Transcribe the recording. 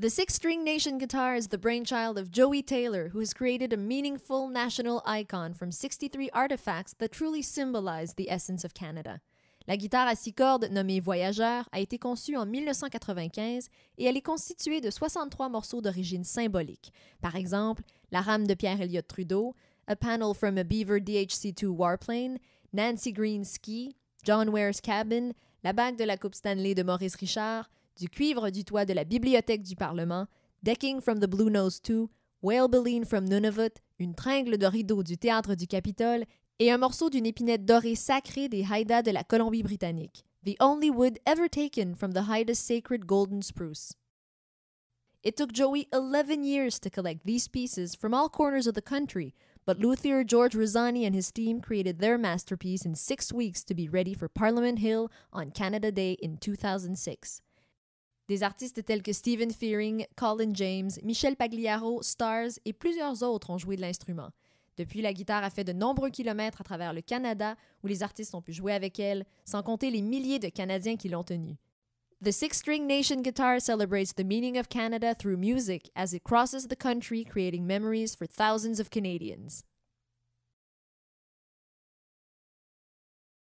The Six String Nation guitar is the brainchild of Joey Taylor, who has created a meaningful national icon from 63 artifacts that truly symbolize the essence of Canada. La guitare à six cordes nommée Voyageur a été conçue en 1995 et elle est constituée de 63 morceaux d'origine symbolique. Par exemple, la rame de Pierre Elliott Trudeau, A Panel from a Beaver DHC-2 Warplane, Nancy Green's Ski, John Ware's Cabin, la bague de la Coupe Stanley de Maurice Richard, du cuivre du toit de la bibliothèque du Parlement, Decking from the Blue Nose 2, Whale from Nunavut, une tringle de rideau du théâtre du Capitole et un morceau d'une épinette dorée sacrée des Haïdas de la Colombie-Britannique, the only wood ever taken from the Haida's sacred golden spruce. It took Joey 11 years to collect these pieces from all corners of the country, but luthier George Rosani and his team created their masterpiece in six weeks to be ready for Parliament Hill on Canada Day in 2006. Des artistes tels que Stephen Fearing, Colin James, Michel Pagliaro, Stars et plusieurs autres ont joué de l'instrument. Depuis, la guitare a fait de nombreux kilomètres à travers le Canada où les artistes ont pu jouer avec elle, sans compter les milliers de Canadiens qui l'ont tenue. The Six String Nation guitar celebrates the meaning of Canada through music as it crosses the country, creating memories for thousands of Canadians.